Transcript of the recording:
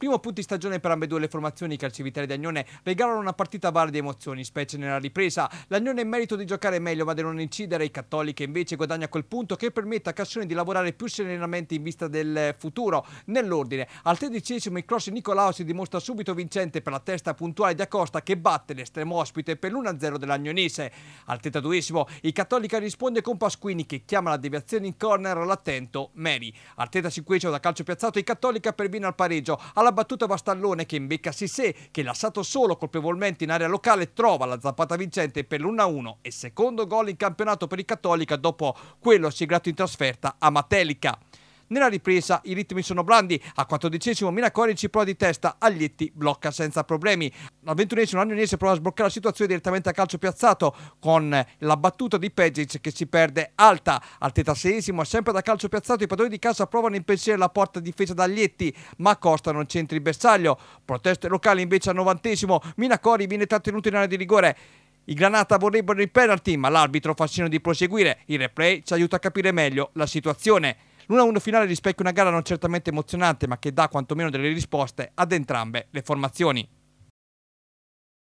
Primo punto di stagione per ambedue le formazioni che al Civitale di Agnone regalano una partita bar di emozioni, specie nella ripresa. L'Agnone è merito di giocare meglio ma di non incidere, i Cattolica invece guadagna quel punto che permette a Cassone di lavorare più serenamente in vista del futuro. Nell'ordine, al tredicesimo il cross Nicolao si dimostra subito vincente per la testa puntuale di Acosta che batte l'estremo ospite per l'1-0 dell'Agnonese. Al tentaduesimo il Cattolica risponde con Pasquini che chiama la deviazione in corner all'attento Mary. Al tentacinquesimo da calcio piazzato il Cattolica perviene al pareggio. Alla la battuta va Stallone che imbecca Sissé che lasciato solo colpevolmente in area locale trova la zappata vincente per l'1-1 e secondo gol in campionato per il Cattolica dopo quello siglato in trasferta a Matelica. Nella ripresa i ritmi sono blandi, a 14 Minacorici prova di testa, Aglietti blocca senza problemi. Al 21 Agnonese prova a sbloccare la situazione direttamente a calcio piazzato con la battuta di Pedic che si perde alta. Al 36 sempre da calcio piazzato i padroni di casa provano a impensierire la porta difesa da Aglietti, ma Costa non centra il bersaglio. Proteste locali invece al 90 Minacori viene trattenuto in area di rigore. I Granata vorrebbero il penalty, ma l'arbitro fa segno di proseguire. Il replay ci aiuta a capire meglio la situazione. L'1-1 finale rispecchia una gara non certamente emozionante, ma che dà quantomeno delle risposte ad entrambe le formazioni.